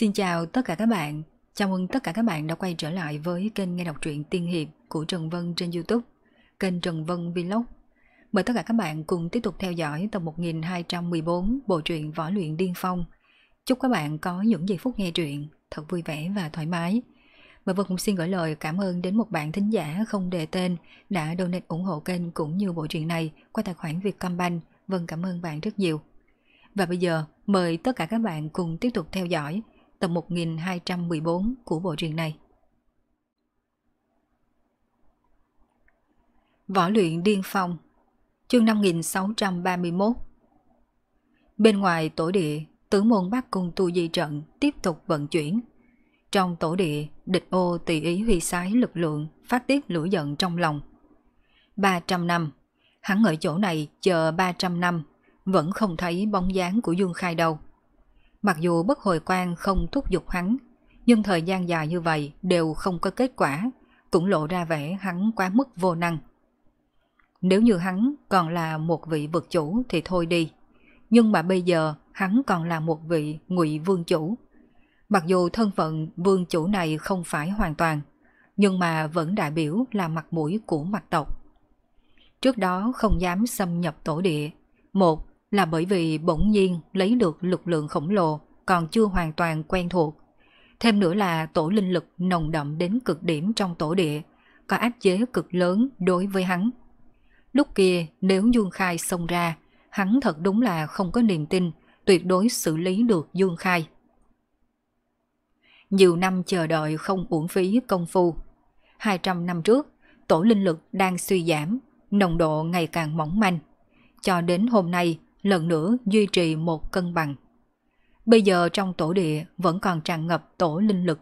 Xin chào tất cả các bạn. Chào mừng tất cả các bạn đã quay trở lại với kênh nghe đọc truyện tiên hiệp của Trần Vân trên YouTube, kênh Trần Vân Vlog. Mời tất cả các bạn cùng tiếp tục theo dõi tập 1214 bộ truyện Võ luyện điên phong. Chúc các bạn có những giây phút nghe truyện thật vui vẻ và thoải mái. Và vừa cũng xin gửi lời cảm ơn đến một bạn thính giả không đề tên đã donate ủng hộ kênh cũng như bộ truyện này qua tài khoản Vietcombank. Vân cảm ơn bạn rất nhiều. Và bây giờ, mời tất cả các bạn cùng tiếp tục theo dõi tập 1214 của bộ truyện này. Võ luyện điên phong Chương 5631 Bên ngoài tổ địa, tướng môn bác Cung Tu Di Trận tiếp tục vận chuyển. Trong tổ địa, địch ô tùy ý huy sái lực lượng, phát tiết lửa giận trong lòng. 300 năm, hắn ở chỗ này chờ 300 năm, vẫn không thấy bóng dáng của Dương Khai đâu. Mặc dù bất hồi quan không thúc giục hắn, nhưng thời gian dài như vậy đều không có kết quả, cũng lộ ra vẻ hắn quá mức vô năng. Nếu như hắn còn là một vị vực chủ thì thôi đi, nhưng mà bây giờ hắn còn là một vị ngụy vương chủ. Mặc dù thân phận vương chủ này không phải hoàn toàn, nhưng mà vẫn đại biểu là mặt mũi của mặt tộc. Trước đó không dám xâm nhập tổ địa, một là bởi vì bỗng nhiên lấy được lực lượng khổng lồ còn chưa hoàn toàn quen thuộc. Thêm nữa là tổ linh lực nồng đậm đến cực điểm trong tổ địa, có áp chế cực lớn đối với hắn. Lúc kia nếu Dương Khai xông ra, hắn thật đúng là không có niềm tin tuyệt đối xử lý được Dương Khai. Nhiều năm chờ đợi không uổng phí công phu. 200 năm trước, tổ linh lực đang suy giảm, nồng độ ngày càng mỏng manh. Cho đến hôm nay, lần nữa duy trì một cân bằng. Bây giờ trong tổ địa vẫn còn tràn ngập tổ linh lực,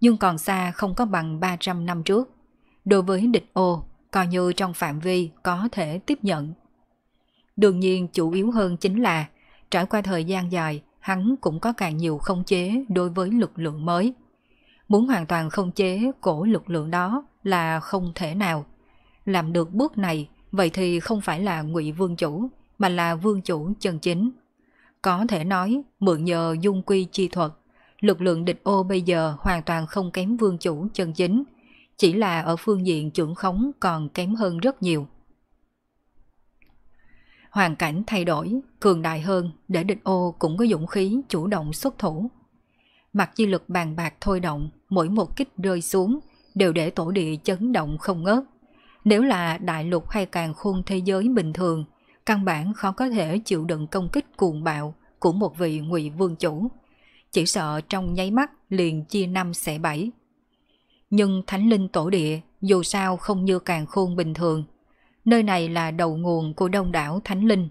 nhưng còn xa không có bằng 300 năm trước. Đối với địch ô, coi như trong phạm vi có thể tiếp nhận. Đương nhiên chủ yếu hơn chính là trải qua thời gian dài, hắn cũng có càng nhiều không chế đối với lực lượng mới. Muốn hoàn toàn không chế cổ lực lượng đó là không thể nào. Làm được bước này, vậy thì không phải là ngụy vương chủ mà là vương chủ chân chính. Có thể nói, mượn nhờ dung quy chi thuật, lực lượng địch ô bây giờ hoàn toàn không kém vương chủ chân chính, chỉ là ở phương diện trưởng khống còn kém hơn rất nhiều. Hoàn cảnh thay đổi, cường đại hơn để địch ô cũng có dũng khí chủ động xuất thủ. Mặt chi lực bàn bạc thôi động, mỗi một kích rơi xuống đều để tổ địa chấn động không ngớt. Nếu là đại lục hay càng khôn thế giới bình thường căn bản khó có thể chịu đựng công kích cuồng bạo của một vị ngụy vương chủ. Chỉ sợ trong nháy mắt liền chia năm xẻ bảy. Nhưng thánh linh tổ địa dù sao không như càng khôn bình thường. Nơi này là đầu nguồn của đông đảo thánh linh.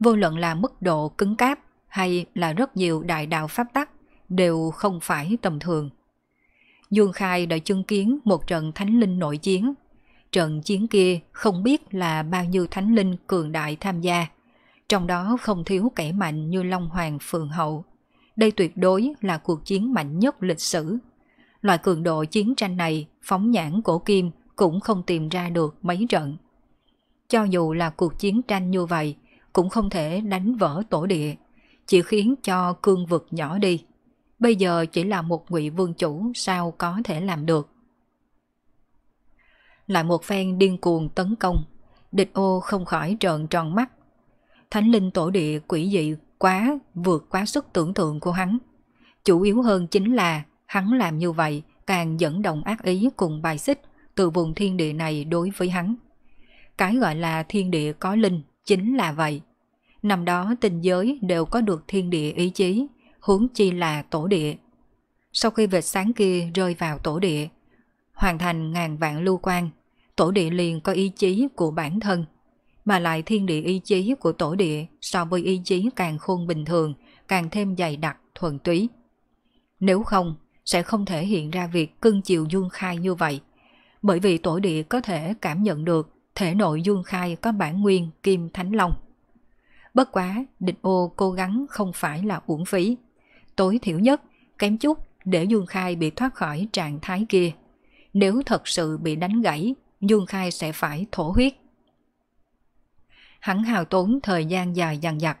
Vô luận là mức độ cứng cáp hay là rất nhiều đại đạo pháp tắc đều không phải tầm thường. Dương Khai đã chứng kiến một trận thánh linh nội chiến Trận chiến kia không biết là bao nhiêu thánh linh cường đại tham gia, trong đó không thiếu kẻ mạnh như Long Hoàng phượng Hậu. Đây tuyệt đối là cuộc chiến mạnh nhất lịch sử. Loại cường độ chiến tranh này, phóng nhãn cổ kim cũng không tìm ra được mấy trận. Cho dù là cuộc chiến tranh như vậy, cũng không thể đánh vỡ tổ địa, chỉ khiến cho cương vực nhỏ đi. Bây giờ chỉ là một ngụy vương chủ sao có thể làm được lại một phen điên cuồng tấn công. Địch ô không khỏi trợn tròn mắt. Thánh linh tổ địa quỷ dị quá vượt quá sức tưởng tượng của hắn. Chủ yếu hơn chính là hắn làm như vậy càng dẫn động ác ý cùng bài xích từ vùng thiên địa này đối với hắn. Cái gọi là thiên địa có linh chính là vậy. Năm đó tình giới đều có được thiên địa ý chí, hướng chi là tổ địa. Sau khi vệt sáng kia rơi vào tổ địa, hoàn thành ngàn vạn lưu quan tổ địa liền có ý chí của bản thân, mà lại thiên địa ý chí của tổ địa so với ý chí càng khôn bình thường, càng thêm dày đặc, thuần túy. Nếu không, sẽ không thể hiện ra việc cưng chiều dương khai như vậy, bởi vì tổ địa có thể cảm nhận được thể nội dương khai có bản nguyên kim thánh long. Bất quá, địch ô cố gắng không phải là uổng phí. Tối thiểu nhất, kém chút để dương khai bị thoát khỏi trạng thái kia. Nếu thật sự bị đánh gãy, Dương Khai sẽ phải thổ huyết. Hắn hào tốn thời gian dài dằn dặt,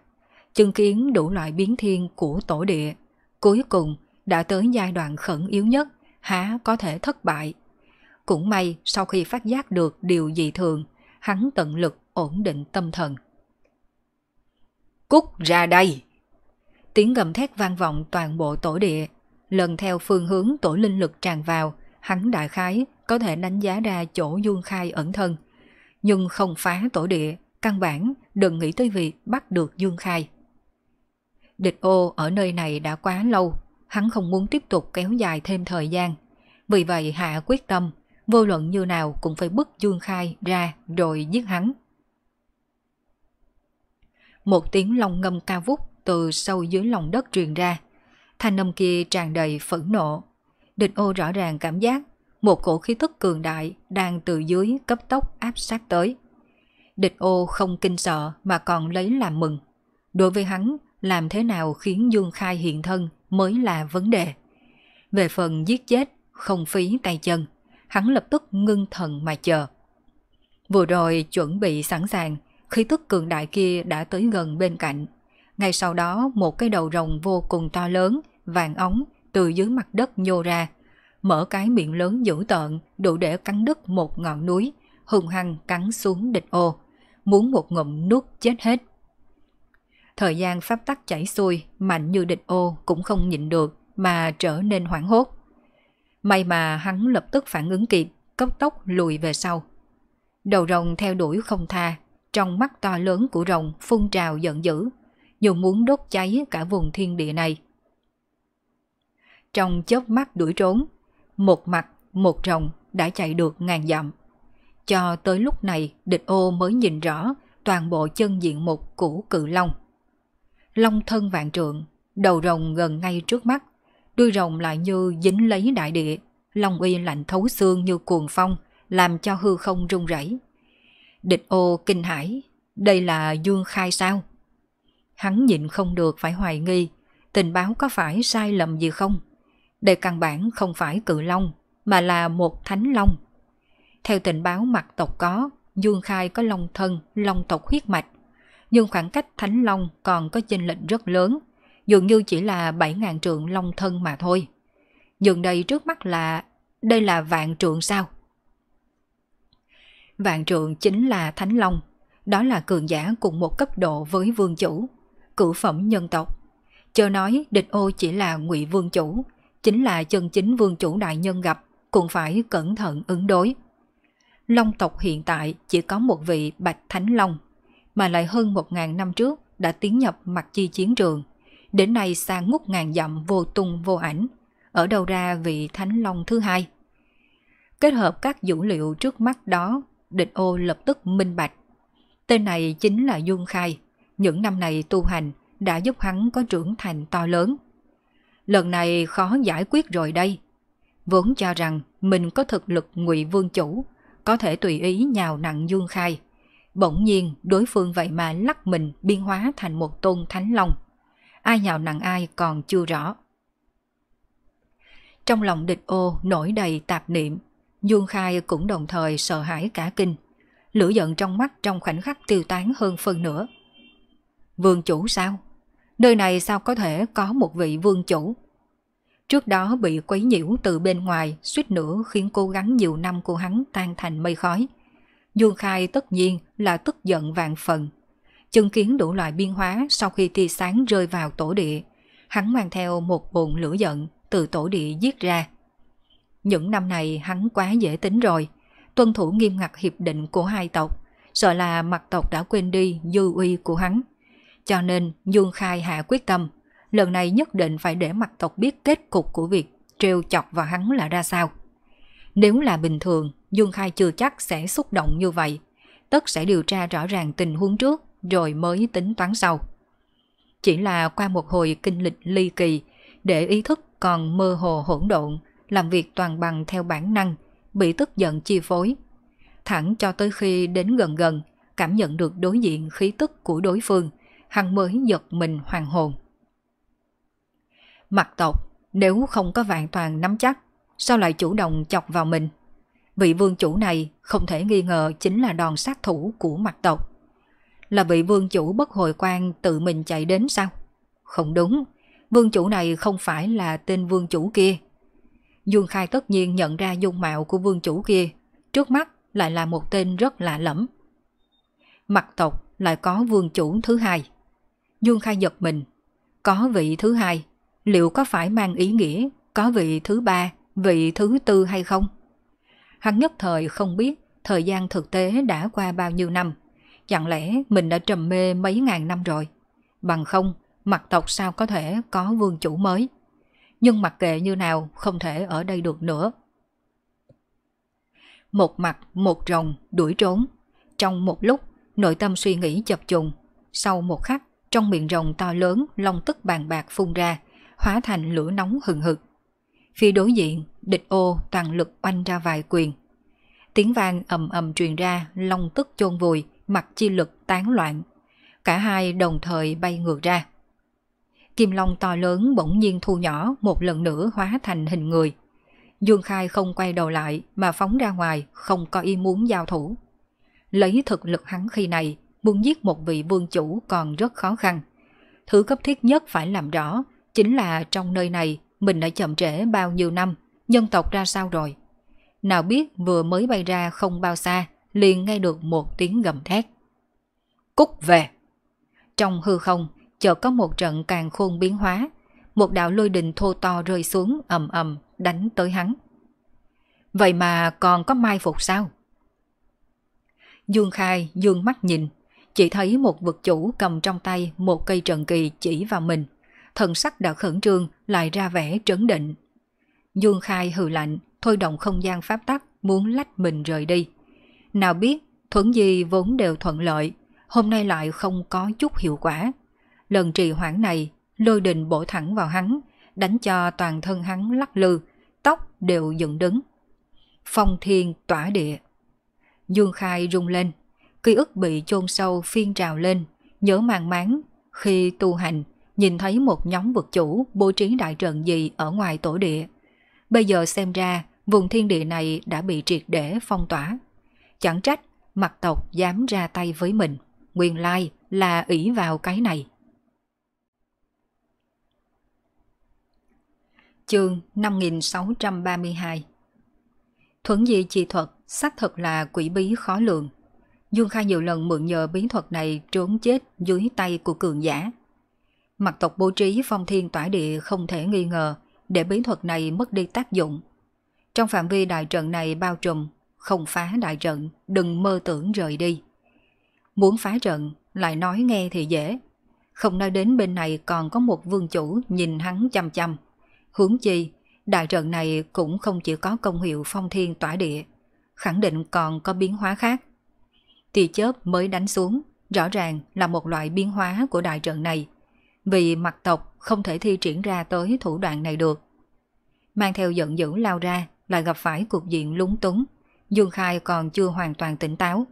chứng kiến đủ loại biến thiên của tổ địa. Cuối cùng đã tới giai đoạn khẩn yếu nhất, há có thể thất bại. Cũng may sau khi phát giác được điều dị thường, hắn tận lực ổn định tâm thần. Cút ra đây! Tiếng gầm thét vang vọng toàn bộ tổ địa, lần theo phương hướng tổ linh lực tràn vào, hắn đại khái có thể đánh giá ra chỗ Dương Khai ẩn thân. Nhưng không phá tổ địa, căn bản đừng nghĩ tới việc bắt được Dương Khai. Địch ô ở nơi này đã quá lâu, hắn không muốn tiếp tục kéo dài thêm thời gian. Vì vậy hạ quyết tâm, vô luận như nào cũng phải bức Dương Khai ra rồi giết hắn. Một tiếng long ngâm ca vút từ sâu dưới lòng đất truyền ra. Thanh âm kia tràn đầy phẫn nộ. Địch ô rõ ràng cảm giác một cổ khí tức cường đại đang từ dưới cấp tốc áp sát tới. Địch ô không kinh sợ mà còn lấy làm mừng. Đối với hắn, làm thế nào khiến Dương Khai hiện thân mới là vấn đề. Về phần giết chết, không phí tay chân, hắn lập tức ngưng thần mà chờ. Vừa rồi chuẩn bị sẵn sàng, khí tức cường đại kia đã tới gần bên cạnh. Ngay sau đó một cái đầu rồng vô cùng to lớn, vàng ống từ dưới mặt đất nhô ra, mở cái miệng lớn dữ tợn đủ để cắn đứt một ngọn núi, hùng hăng cắn xuống địch ô, muốn một ngụm nuốt chết hết. Thời gian pháp tắc chảy xuôi, mạnh như địch ô cũng không nhịn được mà trở nên hoảng hốt. May mà hắn lập tức phản ứng kịp, cấp tốc lùi về sau. Đầu rồng theo đuổi không tha, trong mắt to lớn của rồng phun trào giận dữ, dù muốn đốt cháy cả vùng thiên địa này. Trong chớp mắt đuổi trốn, một mặt, một rồng đã chạy được ngàn dặm. Cho tới lúc này địch ô mới nhìn rõ toàn bộ chân diện mục của cự long. Long thân vạn trượng, đầu rồng gần ngay trước mắt, đuôi rồng lại như dính lấy đại địa, long uy lạnh thấu xương như cuồng phong, làm cho hư không rung rẩy. Địch ô kinh hãi, đây là Dương Khai sao? Hắn nhịn không được phải hoài nghi, tình báo có phải sai lầm gì không? Đây căn bản không phải cự long mà là một thánh long. Theo tình báo mặt tộc có, Dương Khai có long thân, long tộc huyết mạch. Nhưng khoảng cách thánh long còn có chênh lệch rất lớn, dường như chỉ là bảy ngàn trượng long thân mà thôi. Dường đây trước mắt là, đây là vạn trượng sao? Vạn trượng chính là thánh long, đó là cường giả cùng một cấp độ với vương chủ, cử phẩm nhân tộc. Chờ nói địch ô chỉ là ngụy vương chủ, chính là chân chính vương chủ đại nhân gặp cũng phải cẩn thận ứng đối. Long tộc hiện tại chỉ có một vị Bạch Thánh Long, mà lại hơn một ngàn năm trước đã tiến nhập mặt chi chiến trường. Đến nay xa ngút ngàn dặm vô tung vô ảnh, ở đâu ra vị Thánh Long thứ hai. Kết hợp các dữ liệu trước mắt đó, địch ô lập tức minh bạch. Tên này chính là Dung Khai, những năm này tu hành đã giúp hắn có trưởng thành to lớn lần này khó giải quyết rồi đây. Vốn cho rằng mình có thực lực ngụy vương chủ, có thể tùy ý nhào nặng dương khai. Bỗng nhiên đối phương vậy mà lắc mình biên hóa thành một tôn thánh long. Ai nhào nặng ai còn chưa rõ. Trong lòng địch ô nổi đầy tạp niệm, Dương Khai cũng đồng thời sợ hãi cả kinh. Lửa giận trong mắt trong khoảnh khắc tiêu tán hơn phần nữa Vương chủ sao? Nơi này sao có thể có một vị vương chủ? Trước đó bị quấy nhiễu từ bên ngoài suýt nữa khiến cố gắng nhiều năm của hắn tan thành mây khói. Dương Khai tất nhiên là tức giận vạn phần. Chứng kiến đủ loại biên hóa sau khi tia sáng rơi vào tổ địa, hắn mang theo một bồn lửa giận từ tổ địa giết ra. Những năm này hắn quá dễ tính rồi, tuân thủ nghiêm ngặt hiệp định của hai tộc, sợ là mặt tộc đã quên đi dư uy của hắn. Cho nên Dương Khai hạ quyết tâm, lần này nhất định phải để mặt tộc biết kết cục của việc trêu chọc vào hắn là ra sao. Nếu là bình thường, Dương Khai chưa chắc sẽ xúc động như vậy. Tất sẽ điều tra rõ ràng tình huống trước rồi mới tính toán sau. Chỉ là qua một hồi kinh lịch ly kỳ, để ý thức còn mơ hồ hỗn độn, làm việc toàn bằng theo bản năng, bị tức giận chi phối. Thẳng cho tới khi đến gần gần, cảm nhận được đối diện khí tức của đối phương – hắn mới giật mình hoàng hồn. Mặt tộc, nếu không có vạn toàn nắm chắc, sao lại chủ động chọc vào mình? Vị vương chủ này không thể nghi ngờ chính là đòn sát thủ của mặt tộc. Là vị vương chủ bất hồi quan tự mình chạy đến sao? Không đúng, vương chủ này không phải là tên vương chủ kia. Dương Khai tất nhiên nhận ra dung mạo của vương chủ kia, trước mắt lại là một tên rất lạ lẫm. Mặt tộc lại có vương chủ thứ hai. Dương Khai giật mình. Có vị thứ hai, liệu có phải mang ý nghĩa có vị thứ ba, vị thứ tư hay không? Hắn nhất thời không biết thời gian thực tế đã qua bao nhiêu năm. Chẳng lẽ mình đã trầm mê mấy ngàn năm rồi? Bằng không, mặt tộc sao có thể có vương chủ mới? Nhưng mặc kệ như nào không thể ở đây được nữa. Một mặt một rồng đuổi trốn. Trong một lúc, nội tâm suy nghĩ chập trùng. Sau một khắc, trong miệng rồng to lớn long tức bàn bạc phun ra, hóa thành lửa nóng hừng hực. Phía đối diện, địch ô toàn lực oanh ra vài quyền. Tiếng vang ầm ầm truyền ra, long tức chôn vùi, mặt chi lực tán loạn. Cả hai đồng thời bay ngược ra. Kim long to lớn bỗng nhiên thu nhỏ một lần nữa hóa thành hình người. Dương Khai không quay đầu lại mà phóng ra ngoài, không có ý muốn giao thủ. Lấy thực lực hắn khi này, muốn giết một vị vương chủ còn rất khó khăn. Thứ cấp thiết nhất phải làm rõ chính là trong nơi này mình đã chậm trễ bao nhiêu năm, nhân tộc ra sao rồi. Nào biết vừa mới bay ra không bao xa, liền nghe được một tiếng gầm thét. Cút về! Trong hư không, chợt có một trận càng khôn biến hóa, một đạo lôi đình thô to rơi xuống ầm ầm đánh tới hắn. Vậy mà còn có mai phục sao? Dương Khai dương mắt nhìn, chỉ thấy một vực chủ cầm trong tay một cây trần kỳ chỉ vào mình. Thần sắc đã khẩn trương lại ra vẻ trấn định. Dương Khai hừ lạnh, thôi động không gian pháp tắc, muốn lách mình rời đi. Nào biết, thuẫn gì vốn đều thuận lợi, hôm nay lại không có chút hiệu quả. Lần trì hoãn này, lôi đình bổ thẳng vào hắn, đánh cho toàn thân hắn lắc lư, tóc đều dựng đứng. Phong thiên tỏa địa. Dương Khai rung lên, ký ức bị chôn sâu phiên trào lên, nhớ mang máng khi tu hành, nhìn thấy một nhóm vực chủ bố trí đại trận gì ở ngoài tổ địa. Bây giờ xem ra, vùng thiên địa này đã bị triệt để phong tỏa. Chẳng trách, mặt tộc dám ra tay với mình, nguyên lai là ỷ vào cái này. Chương 5632 Thuấn di chi thuật xác thật là quỷ bí khó lường, Dương Khai nhiều lần mượn nhờ biến thuật này trốn chết dưới tay của cường giả. Mặt tộc bố trí phong thiên tỏa địa không thể nghi ngờ để biến thuật này mất đi tác dụng. Trong phạm vi đại trận này bao trùm, không phá đại trận, đừng mơ tưởng rời đi. Muốn phá trận, lại nói nghe thì dễ. Không nói đến bên này còn có một vương chủ nhìn hắn chăm chăm. Hướng chi, đại trận này cũng không chỉ có công hiệu phong thiên tỏa địa, khẳng định còn có biến hóa khác tia chớp mới đánh xuống, rõ ràng là một loại biến hóa của đại trận này. Vì mặt tộc không thể thi triển ra tới thủ đoạn này được. Mang theo giận dữ lao ra, lại gặp phải cuộc diện lúng túng. Dương Khai còn chưa hoàn toàn tỉnh táo.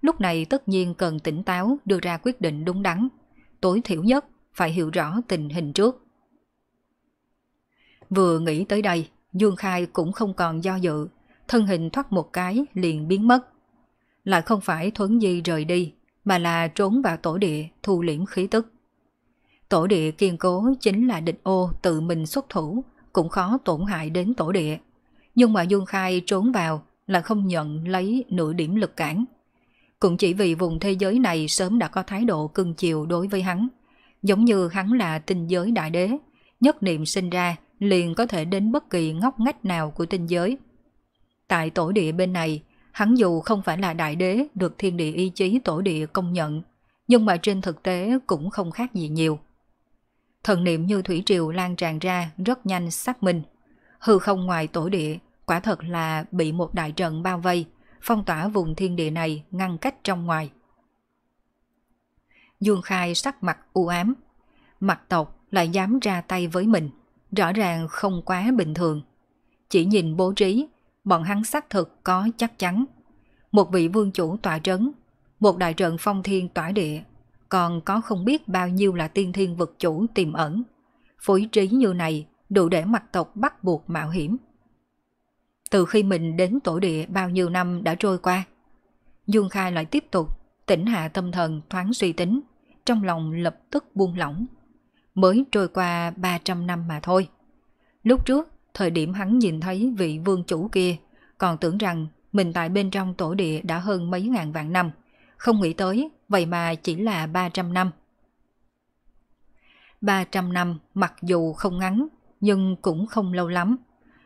Lúc này tất nhiên cần tỉnh táo đưa ra quyết định đúng đắn. Tối thiểu nhất phải hiểu rõ tình hình trước. Vừa nghĩ tới đây, Dương Khai cũng không còn do dự, thân hình thoát một cái liền biến mất lại không phải thuấn di rời đi, mà là trốn vào tổ địa thu liễm khí tức. Tổ địa kiên cố chính là địch ô tự mình xuất thủ, cũng khó tổn hại đến tổ địa. Nhưng mà Dương Khai trốn vào là không nhận lấy nửa điểm lực cản. Cũng chỉ vì vùng thế giới này sớm đã có thái độ cưng chiều đối với hắn, giống như hắn là tinh giới đại đế, nhất niệm sinh ra liền có thể đến bất kỳ ngóc ngách nào của tinh giới. Tại tổ địa bên này, Hắn dù không phải là đại đế được thiên địa ý chí tổ địa công nhận, nhưng mà trên thực tế cũng không khác gì nhiều. Thần niệm như thủy triều lan tràn ra rất nhanh xác minh. Hư không ngoài tổ địa, quả thật là bị một đại trận bao vây, phong tỏa vùng thiên địa này ngăn cách trong ngoài. Dương Khai sắc mặt u ám, mặt tộc lại dám ra tay với mình, rõ ràng không quá bình thường. Chỉ nhìn bố trí bọn hắn xác thực có chắc chắn. Một vị vương chủ tỏa trấn, một đại trận phong thiên tỏa địa, còn có không biết bao nhiêu là tiên thiên vật chủ tiềm ẩn. Phối trí như này đủ để mặt tộc bắt buộc mạo hiểm. Từ khi mình đến tổ địa bao nhiêu năm đã trôi qua, Dương Khai lại tiếp tục tỉnh hạ tâm thần thoáng suy tính, trong lòng lập tức buông lỏng. Mới trôi qua 300 năm mà thôi. Lúc trước, Thời điểm hắn nhìn thấy vị vương chủ kia, còn tưởng rằng mình tại bên trong tổ địa đã hơn mấy ngàn vạn năm. Không nghĩ tới, vậy mà chỉ là 300 năm. 300 năm mặc dù không ngắn, nhưng cũng không lâu lắm.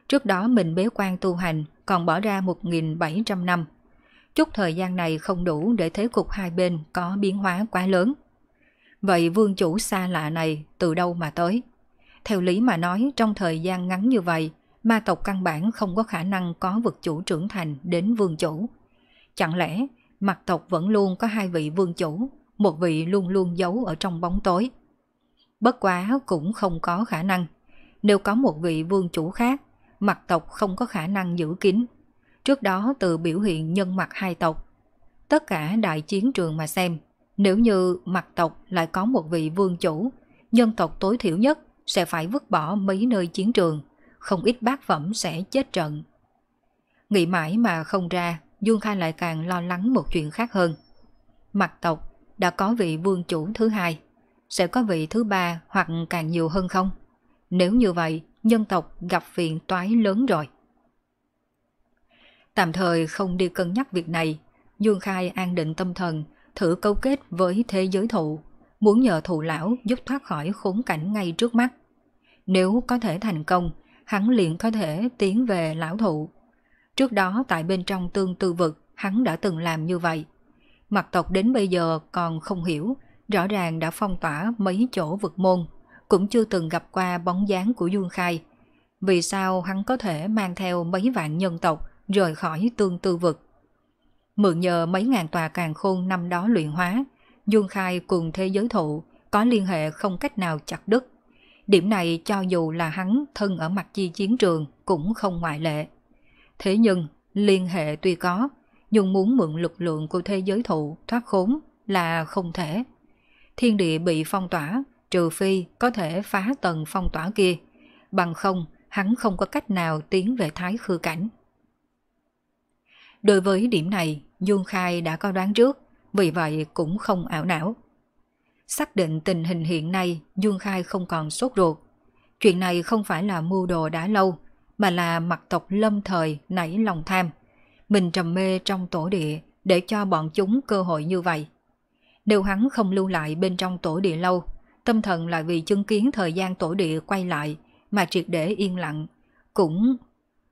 Trước đó mình bế quan tu hành còn bỏ ra 1.700 năm. Chút thời gian này không đủ để thế cục hai bên có biến hóa quá lớn. Vậy vương chủ xa lạ này từ đâu mà tới? Theo lý mà nói, trong thời gian ngắn như vậy, ma tộc căn bản không có khả năng có vực chủ trưởng thành đến vương chủ. Chẳng lẽ mặt tộc vẫn luôn có hai vị vương chủ, một vị luôn luôn giấu ở trong bóng tối. Bất quá cũng không có khả năng. Nếu có một vị vương chủ khác, mặt tộc không có khả năng giữ kín. Trước đó từ biểu hiện nhân mặt hai tộc, tất cả đại chiến trường mà xem, nếu như mặt tộc lại có một vị vương chủ, nhân tộc tối thiểu nhất sẽ phải vứt bỏ mấy nơi chiến trường, không ít bác phẩm sẽ chết trận. Nghĩ mãi mà không ra, Dương Khai lại càng lo lắng một chuyện khác hơn. Mặt tộc đã có vị vương chủ thứ hai, sẽ có vị thứ ba hoặc càng nhiều hơn không? Nếu như vậy, nhân tộc gặp phiền toái lớn rồi. Tạm thời không đi cân nhắc việc này, Dương Khai an định tâm thần, thử câu kết với thế giới thụ muốn nhờ thù lão giúp thoát khỏi khốn cảnh ngay trước mắt. Nếu có thể thành công, hắn liền có thể tiến về lão thụ. Trước đó tại bên trong tương tư vực, hắn đã từng làm như vậy. Mặt tộc đến bây giờ còn không hiểu, rõ ràng đã phong tỏa mấy chỗ vực môn, cũng chưa từng gặp qua bóng dáng của Dương Khai. Vì sao hắn có thể mang theo mấy vạn nhân tộc rời khỏi tương tư vực? Mượn nhờ mấy ngàn tòa càng khôn năm đó luyện hóa, Dương Khai cùng thế giới thụ có liên hệ không cách nào chặt đứt. Điểm này cho dù là hắn thân ở mặt chi chiến trường cũng không ngoại lệ. Thế nhưng, liên hệ tuy có, nhưng muốn mượn lực lượng của thế giới thụ thoát khốn là không thể. Thiên địa bị phong tỏa, trừ phi có thể phá tầng phong tỏa kia. Bằng không, hắn không có cách nào tiến về thái khư cảnh. Đối với điểm này, Dương Khai đã có đoán trước, vì vậy cũng không ảo não. Xác định tình hình hiện nay, Dương Khai không còn sốt ruột. Chuyện này không phải là mưu đồ đã lâu, mà là mặt tộc lâm thời nảy lòng tham. Mình trầm mê trong tổ địa để cho bọn chúng cơ hội như vậy. Đều hắn không lưu lại bên trong tổ địa lâu, tâm thần lại vì chứng kiến thời gian tổ địa quay lại mà triệt để yên lặng, cũng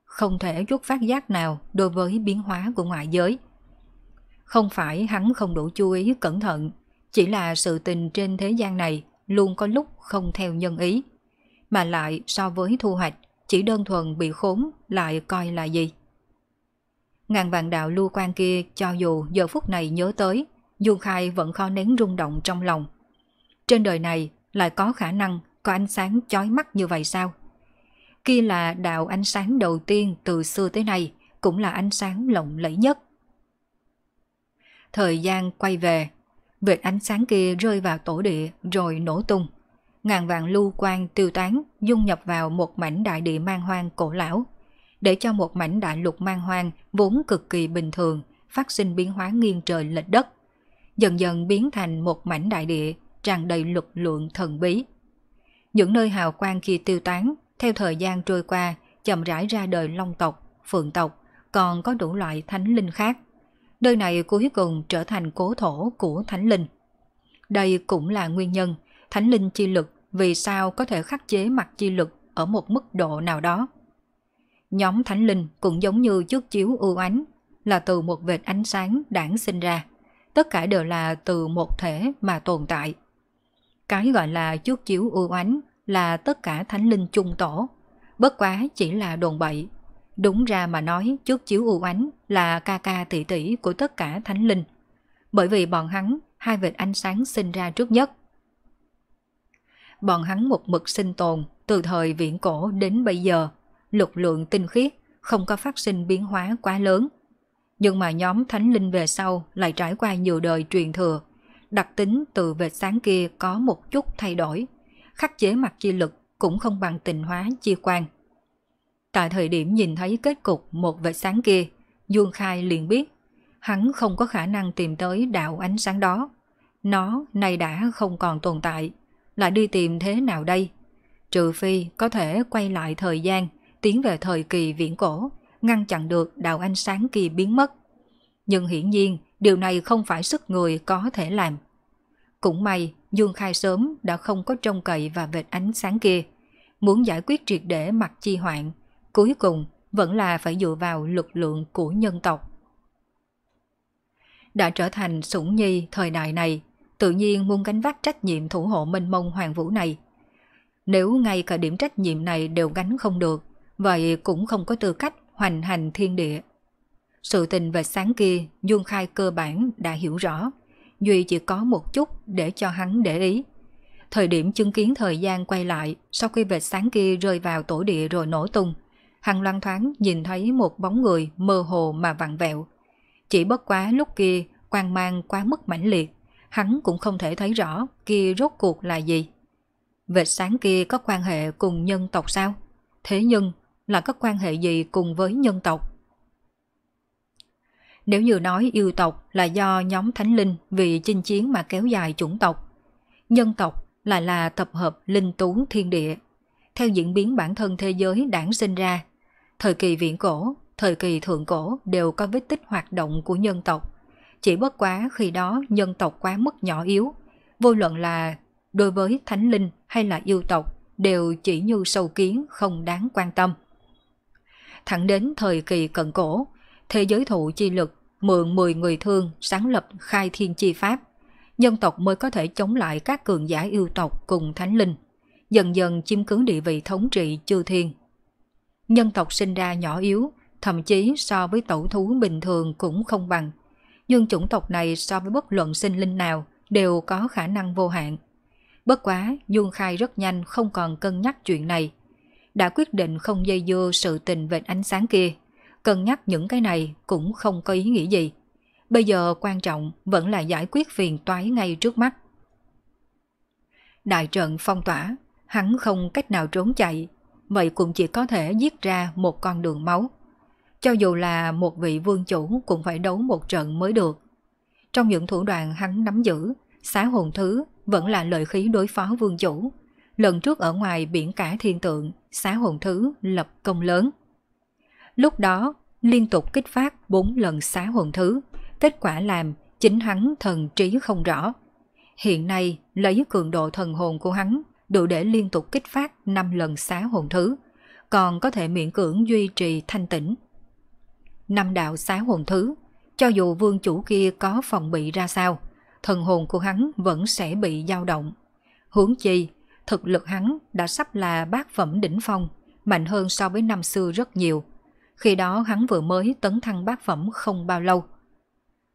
không thể chút phát giác nào đối với biến hóa của ngoại giới – không phải hắn không đủ chú ý cẩn thận, chỉ là sự tình trên thế gian này luôn có lúc không theo nhân ý. Mà lại so với thu hoạch, chỉ đơn thuần bị khốn lại coi là gì. Ngàn vạn đạo lưu quan kia cho dù giờ phút này nhớ tới, Dương Khai vẫn khó nén rung động trong lòng. Trên đời này lại có khả năng có ánh sáng chói mắt như vậy sao? Kia là đạo ánh sáng đầu tiên từ xưa tới nay, cũng là ánh sáng lộng lẫy nhất. Thời gian quay về, vệt ánh sáng kia rơi vào tổ địa rồi nổ tung. Ngàn vạn lưu quan tiêu tán dung nhập vào một mảnh đại địa mang hoang cổ lão, để cho một mảnh đại lục mang hoang vốn cực kỳ bình thường phát sinh biến hóa nghiêng trời lệch đất, dần dần biến thành một mảnh đại địa tràn đầy lực lượng thần bí. Những nơi hào quang khi tiêu tán, theo thời gian trôi qua, chậm rãi ra đời long tộc, phượng tộc, còn có đủ loại thánh linh khác – Nơi này cuối cùng trở thành cố thổ của Thánh Linh. Đây cũng là nguyên nhân Thánh Linh chi lực vì sao có thể khắc chế mặt chi lực ở một mức độ nào đó. Nhóm Thánh Linh cũng giống như trước chiếu ưu ánh, là từ một vệt ánh sáng đảng sinh ra. Tất cả đều là từ một thể mà tồn tại. Cái gọi là trước chiếu ưu ánh là tất cả Thánh Linh chung tổ, bất quá chỉ là đồn bậy Đúng ra mà nói trước chiếu u ánh là ca ca tỷ tỷ của tất cả thánh linh. Bởi vì bọn hắn, hai vệt ánh sáng sinh ra trước nhất. Bọn hắn một mực sinh tồn từ thời viễn cổ đến bây giờ, lực lượng tinh khiết, không có phát sinh biến hóa quá lớn. Nhưng mà nhóm thánh linh về sau lại trải qua nhiều đời truyền thừa, đặc tính từ vệt sáng kia có một chút thay đổi, khắc chế mặt chi lực cũng không bằng tình hóa chi quan. Tại thời điểm nhìn thấy kết cục một vệt sáng kia, Dương Khai liền biết, hắn không có khả năng tìm tới đạo ánh sáng đó. Nó nay đã không còn tồn tại, lại đi tìm thế nào đây? Trừ phi có thể quay lại thời gian, tiến về thời kỳ viễn cổ, ngăn chặn được đạo ánh sáng kỳ biến mất. Nhưng hiển nhiên, điều này không phải sức người có thể làm. Cũng may, Dương Khai sớm đã không có trông cậy và vệt ánh sáng kia. Muốn giải quyết triệt để mặt chi hoạn, cuối cùng vẫn là phải dựa vào lực lượng của nhân tộc. Đã trở thành sủng nhi thời đại này, tự nhiên muốn gánh vác trách nhiệm thủ hộ minh mông hoàng vũ này. Nếu ngay cả điểm trách nhiệm này đều gánh không được, vậy cũng không có tư cách hoành hành thiên địa. Sự tình về sáng kia, Dương Khai cơ bản đã hiểu rõ, Duy chỉ có một chút để cho hắn để ý. Thời điểm chứng kiến thời gian quay lại sau khi vệt sáng kia rơi vào tổ địa rồi nổ tung, hắn loan thoáng nhìn thấy một bóng người mơ hồ mà vặn vẹo. Chỉ bất quá lúc kia quang mang quá mức mãnh liệt, hắn cũng không thể thấy rõ kia rốt cuộc là gì. Vệt sáng kia có quan hệ cùng nhân tộc sao? Thế nhưng là có quan hệ gì cùng với nhân tộc? Nếu như nói yêu tộc là do nhóm thánh linh vì chinh chiến mà kéo dài chủng tộc, nhân tộc lại là, tập hợp linh tú thiên địa theo diễn biến bản thân thế giới đảng sinh ra Thời kỳ viễn cổ, thời kỳ thượng cổ đều có vết tích hoạt động của nhân tộc. Chỉ bất quá khi đó nhân tộc quá mức nhỏ yếu, vô luận là đối với thánh linh hay là yêu tộc đều chỉ như sâu kiến không đáng quan tâm. Thẳng đến thời kỳ cận cổ, thế giới thụ chi lực mượn 10 người thương sáng lập khai thiên chi pháp, nhân tộc mới có thể chống lại các cường giả yêu tộc cùng thánh linh, dần dần chiếm cứ địa vị thống trị chư thiên Nhân tộc sinh ra nhỏ yếu, thậm chí so với tẩu thú bình thường cũng không bằng. Nhưng chủng tộc này so với bất luận sinh linh nào đều có khả năng vô hạn. Bất quá, Dương Khai rất nhanh không còn cân nhắc chuyện này. Đã quyết định không dây dưa sự tình về ánh sáng kia. Cân nhắc những cái này cũng không có ý nghĩa gì. Bây giờ quan trọng vẫn là giải quyết phiền toái ngay trước mắt. Đại trận phong tỏa, hắn không cách nào trốn chạy, vậy cũng chỉ có thể giết ra một con đường máu. Cho dù là một vị vương chủ cũng phải đấu một trận mới được. Trong những thủ đoạn hắn nắm giữ, xá hồn thứ vẫn là lợi khí đối phó vương chủ. Lần trước ở ngoài biển cả thiên tượng, xá hồn thứ lập công lớn. Lúc đó, liên tục kích phát bốn lần xá hồn thứ, kết quả làm chính hắn thần trí không rõ. Hiện nay, lấy cường độ thần hồn của hắn đủ để liên tục kích phát 5 lần xá hồn thứ, còn có thể miễn cưỡng duy trì thanh tĩnh. Năm đạo xá hồn thứ, cho dù vương chủ kia có phòng bị ra sao, thần hồn của hắn vẫn sẽ bị dao động. Huống chi, thực lực hắn đã sắp là bát phẩm đỉnh phong, mạnh hơn so với năm xưa rất nhiều. Khi đó hắn vừa mới tấn thăng bát phẩm không bao lâu.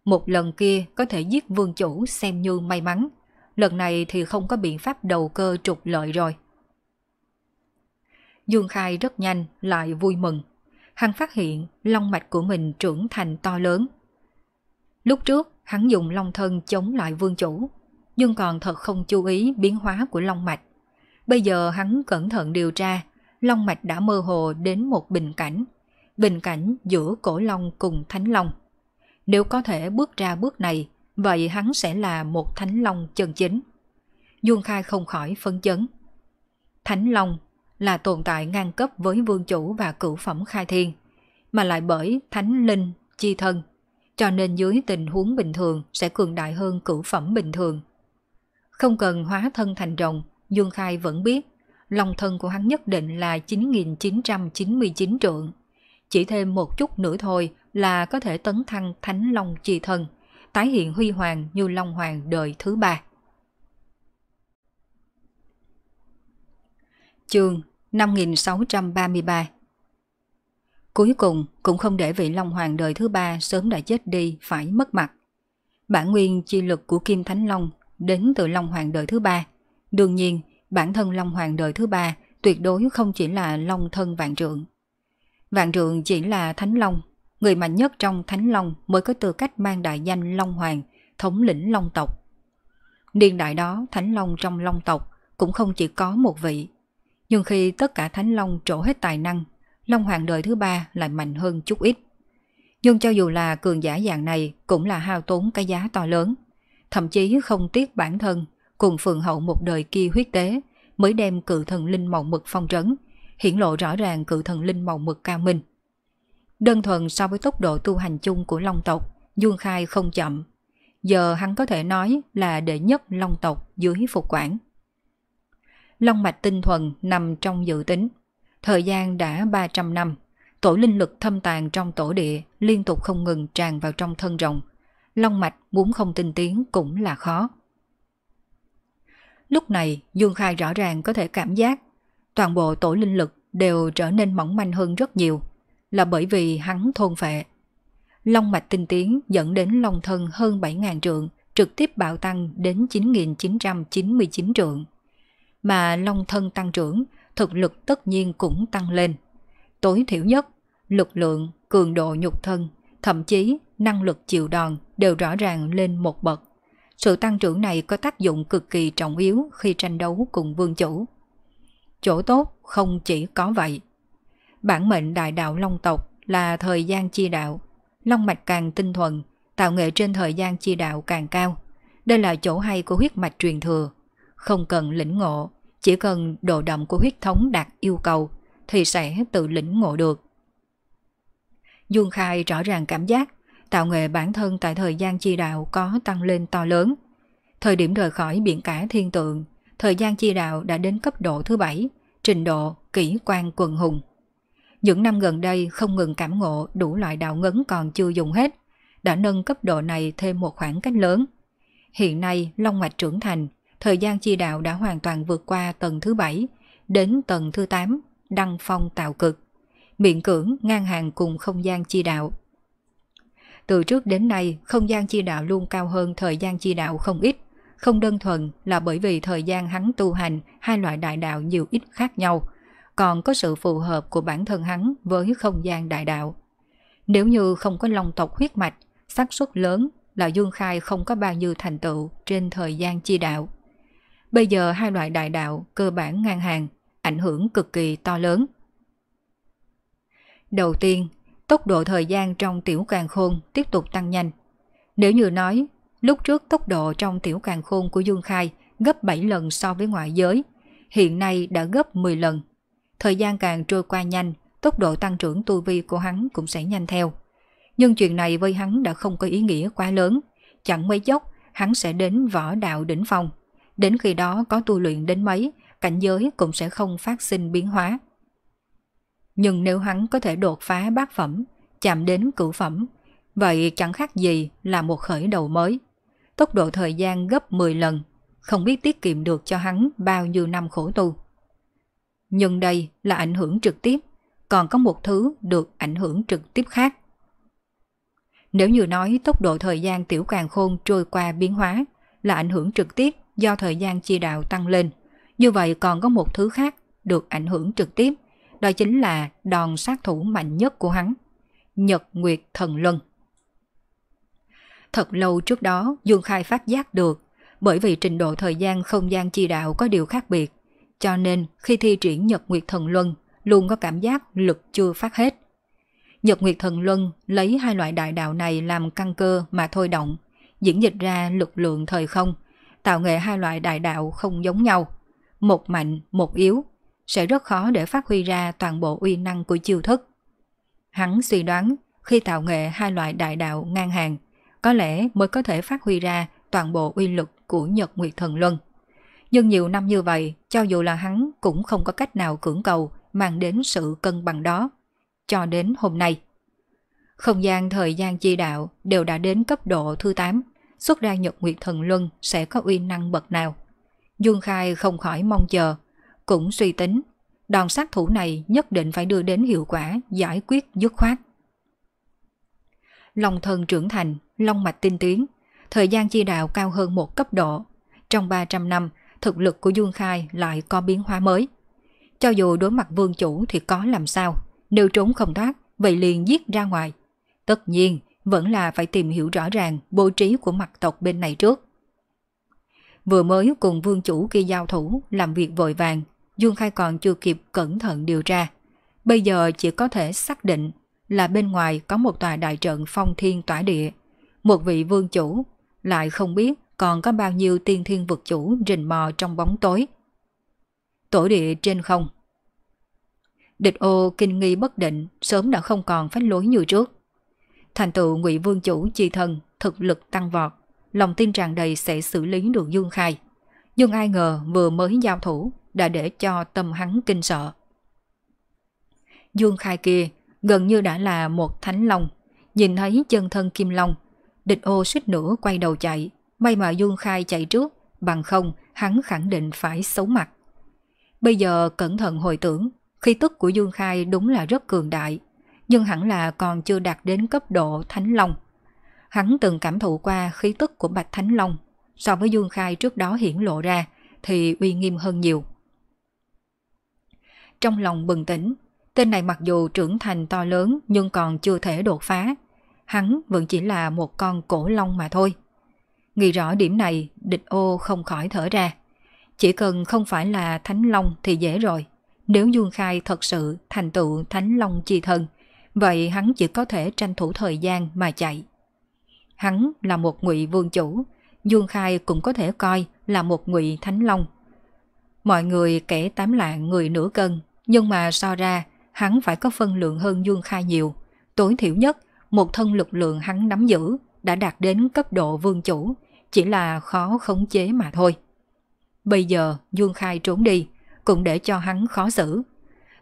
Một lần kia có thể giết vương chủ xem như may mắn, Lần này thì không có biện pháp đầu cơ trục lợi rồi. Dương Khai rất nhanh lại vui mừng. Hắn phát hiện long mạch của mình trưởng thành to lớn. Lúc trước hắn dùng long thân chống lại vương chủ, nhưng còn thật không chú ý biến hóa của long mạch. Bây giờ hắn cẩn thận điều tra, long mạch đã mơ hồ đến một bình cảnh, bình cảnh giữa cổ long cùng thánh long. Nếu có thể bước ra bước này vậy hắn sẽ là một thánh long chân chính. Dương Khai không khỏi phấn chấn. Thánh long là tồn tại ngang cấp với vương chủ và cửu phẩm khai thiên, mà lại bởi thánh linh, chi thân, cho nên dưới tình huống bình thường sẽ cường đại hơn cửu phẩm bình thường. Không cần hóa thân thành rồng, Dương Khai vẫn biết, lòng thân của hắn nhất định là 9.999 trượng. Chỉ thêm một chút nữa thôi là có thể tấn thăng thánh long chi thân tái hiện huy hoàng như Long Hoàng đời thứ ba. Chương 5633 Cuối cùng cũng không để vị Long Hoàng đời thứ ba sớm đã chết đi phải mất mặt. Bản nguyên chi lực của Kim Thánh Long đến từ Long Hoàng đời thứ ba. Đương nhiên, bản thân Long Hoàng đời thứ ba tuyệt đối không chỉ là Long thân vạn trượng. Vạn trượng chỉ là Thánh Long người mạnh nhất trong Thánh Long mới có tư cách mang đại danh Long Hoàng, thống lĩnh Long tộc. Niên đại đó Thánh Long trong Long tộc cũng không chỉ có một vị. Nhưng khi tất cả Thánh Long trổ hết tài năng, Long Hoàng đời thứ ba lại mạnh hơn chút ít. Nhưng cho dù là cường giả dạng này cũng là hao tốn cái giá to lớn. Thậm chí không tiếc bản thân cùng phường hậu một đời kia huyết tế mới đem cự thần linh màu mực phong trấn, hiển lộ rõ ràng cự thần linh màu mực cao minh. Đơn thuần so với tốc độ tu hành chung của Long tộc, Dương Khai không chậm. Giờ hắn có thể nói là đệ nhất Long tộc dưới phục quản. Long mạch tinh thuần nằm trong dự tính. Thời gian đã 300 năm, tổ linh lực thâm tàn trong tổ địa liên tục không ngừng tràn vào trong thân rồng. Long mạch muốn không tinh tiến cũng là khó. Lúc này, Dương Khai rõ ràng có thể cảm giác toàn bộ tổ linh lực đều trở nên mỏng manh hơn rất nhiều là bởi vì hắn thôn phệ. Long mạch tinh tiến dẫn đến long thân hơn 7.000 trượng, trực tiếp bạo tăng đến 9.999 trượng. Mà long thân tăng trưởng, thực lực tất nhiên cũng tăng lên. Tối thiểu nhất, lực lượng, cường độ nhục thân, thậm chí năng lực chịu đòn đều rõ ràng lên một bậc. Sự tăng trưởng này có tác dụng cực kỳ trọng yếu khi tranh đấu cùng vương chủ. Chỗ tốt không chỉ có vậy, bản mệnh đại đạo long tộc là thời gian chi đạo. Long mạch càng tinh thuần, tạo nghệ trên thời gian chi đạo càng cao. Đây là chỗ hay của huyết mạch truyền thừa. Không cần lĩnh ngộ, chỉ cần độ đậm của huyết thống đạt yêu cầu thì sẽ tự lĩnh ngộ được. Dương Khai rõ ràng cảm giác tạo nghệ bản thân tại thời gian chi đạo có tăng lên to lớn. Thời điểm rời khỏi biển cả thiên tượng, thời gian chi đạo đã đến cấp độ thứ bảy, trình độ kỹ quan quần hùng những năm gần đây không ngừng cảm ngộ đủ loại đạo ngấn còn chưa dùng hết, đã nâng cấp độ này thêm một khoảng cách lớn. Hiện nay, Long Mạch trưởng thành, thời gian chi đạo đã hoàn toàn vượt qua tầng thứ bảy đến tầng thứ tám đăng phong tạo cực, miệng cưỡng ngang hàng cùng không gian chi đạo. Từ trước đến nay, không gian chi đạo luôn cao hơn thời gian chi đạo không ít, không đơn thuần là bởi vì thời gian hắn tu hành hai loại đại đạo nhiều ít khác nhau – còn có sự phù hợp của bản thân hắn với không gian đại đạo. Nếu như không có long tộc huyết mạch, xác suất lớn là Dương Khai không có bao nhiêu thành tựu trên thời gian chi đạo. Bây giờ hai loại đại đạo cơ bản ngang hàng, ảnh hưởng cực kỳ to lớn. Đầu tiên, tốc độ thời gian trong tiểu càng khôn tiếp tục tăng nhanh. Nếu như nói, lúc trước tốc độ trong tiểu càng khôn của Dương Khai gấp 7 lần so với ngoại giới, hiện nay đã gấp 10 lần. Thời gian càng trôi qua nhanh, tốc độ tăng trưởng tu vi của hắn cũng sẽ nhanh theo. Nhưng chuyện này với hắn đã không có ý nghĩa quá lớn. Chẳng mấy chốc, hắn sẽ đến võ đạo đỉnh phong. Đến khi đó có tu luyện đến mấy, cảnh giới cũng sẽ không phát sinh biến hóa. Nhưng nếu hắn có thể đột phá bát phẩm, chạm đến cửu phẩm, vậy chẳng khác gì là một khởi đầu mới. Tốc độ thời gian gấp 10 lần, không biết tiết kiệm được cho hắn bao nhiêu năm khổ tu nhưng đây là ảnh hưởng trực tiếp, còn có một thứ được ảnh hưởng trực tiếp khác. Nếu như nói tốc độ thời gian tiểu càng khôn trôi qua biến hóa là ảnh hưởng trực tiếp do thời gian chia đạo tăng lên, như vậy còn có một thứ khác được ảnh hưởng trực tiếp, đó chính là đòn sát thủ mạnh nhất của hắn, Nhật Nguyệt Thần Luân. Thật lâu trước đó, Dương Khai phát giác được, bởi vì trình độ thời gian không gian chi đạo có điều khác biệt, cho nên khi thi triển Nhật Nguyệt Thần Luân luôn có cảm giác lực chưa phát hết. Nhật Nguyệt Thần Luân lấy hai loại đại đạo này làm căn cơ mà thôi động, diễn dịch ra lực lượng thời không, tạo nghệ hai loại đại đạo không giống nhau, một mạnh, một yếu, sẽ rất khó để phát huy ra toàn bộ uy năng của chiêu thức. Hắn suy đoán khi tạo nghệ hai loại đại đạo ngang hàng, có lẽ mới có thể phát huy ra toàn bộ uy lực của Nhật Nguyệt Thần Luân. Nhưng nhiều năm như vậy, cho dù là hắn cũng không có cách nào cưỡng cầu mang đến sự cân bằng đó. Cho đến hôm nay. Không gian thời gian chi đạo đều đã đến cấp độ thứ 8, xuất ra nhật nguyệt thần luân sẽ có uy năng bậc nào. Dương Khai không khỏi mong chờ, cũng suy tính, đòn sát thủ này nhất định phải đưa đến hiệu quả giải quyết dứt khoát. Lòng thần trưởng thành, long mạch tinh tiến, thời gian chi đạo cao hơn một cấp độ. Trong 300 năm, thực lực của Dương Khai lại có biến hóa mới. Cho dù đối mặt vương chủ thì có làm sao, nếu trốn không thoát, vậy liền giết ra ngoài. Tất nhiên, vẫn là phải tìm hiểu rõ ràng bố trí của mặt tộc bên này trước. Vừa mới cùng vương chủ kia giao thủ, làm việc vội vàng, Dương Khai còn chưa kịp cẩn thận điều tra. Bây giờ chỉ có thể xác định là bên ngoài có một tòa đại trận phong thiên tỏa địa. Một vị vương chủ lại không biết còn có bao nhiêu tiên thiên vực chủ rình mò trong bóng tối. Tổ địa trên không Địch ô kinh nghi bất định, sớm đã không còn phách lối như trước. Thành tựu ngụy vương chủ chi thần thực lực tăng vọt, lòng tin tràn đầy sẽ xử lý được Dương Khai. Nhưng ai ngờ vừa mới giao thủ đã để cho tâm hắn kinh sợ. Dương Khai kia gần như đã là một thánh long, nhìn thấy chân thân kim long, địch ô suýt nữa quay đầu chạy, May mà Dung Khai chạy trước, bằng không hắn khẳng định phải xấu mặt. Bây giờ cẩn thận hồi tưởng, khí tức của Dương Khai đúng là rất cường đại, nhưng hẳn là còn chưa đạt đến cấp độ Thánh Long. Hắn từng cảm thụ qua khí tức của Bạch Thánh Long, so với Dương Khai trước đó hiển lộ ra thì uy nghiêm hơn nhiều. Trong lòng bừng tỉnh, tên này mặc dù trưởng thành to lớn nhưng còn chưa thể đột phá, hắn vẫn chỉ là một con cổ long mà thôi. Nghĩ rõ điểm này, địch ô không khỏi thở ra. Chỉ cần không phải là Thánh Long thì dễ rồi. Nếu Dương Khai thật sự thành tựu Thánh Long chi thân, vậy hắn chỉ có thể tranh thủ thời gian mà chạy. Hắn là một ngụy vương chủ, Dương Khai cũng có thể coi là một ngụy Thánh Long. Mọi người kể tám lạng người nửa cân, nhưng mà so ra hắn phải có phân lượng hơn Dương Khai nhiều. Tối thiểu nhất, một thân lực lượng hắn nắm giữ đã đạt đến cấp độ vương chủ, chỉ là khó khống chế mà thôi. Bây giờ Dương Khai trốn đi, cũng để cho hắn khó xử.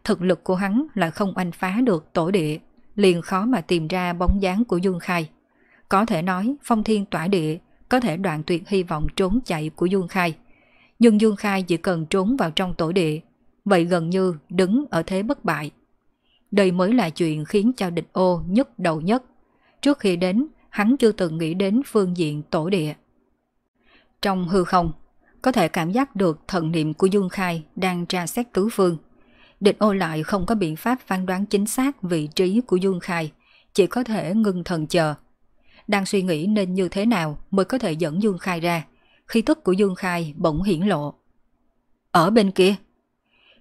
Thực lực của hắn là không anh phá được tổ địa, liền khó mà tìm ra bóng dáng của Dương Khai. Có thể nói phong thiên tỏa địa có thể đoạn tuyệt hy vọng trốn chạy của Dương Khai. Nhưng Dương Khai chỉ cần trốn vào trong tổ địa, vậy gần như đứng ở thế bất bại. Đây mới là chuyện khiến cho địch ô nhức đầu nhất. Trước khi đến, hắn chưa từng nghĩ đến phương diện tổ địa. Trong hư không, có thể cảm giác được thần niệm của Dương Khai đang tra xét tứ phương. Địch ô lại không có biện pháp phán đoán chính xác vị trí của Dương Khai, chỉ có thể ngưng thần chờ. Đang suy nghĩ nên như thế nào mới có thể dẫn Dương Khai ra, khi tức của Dương Khai bỗng hiển lộ. Ở bên kia,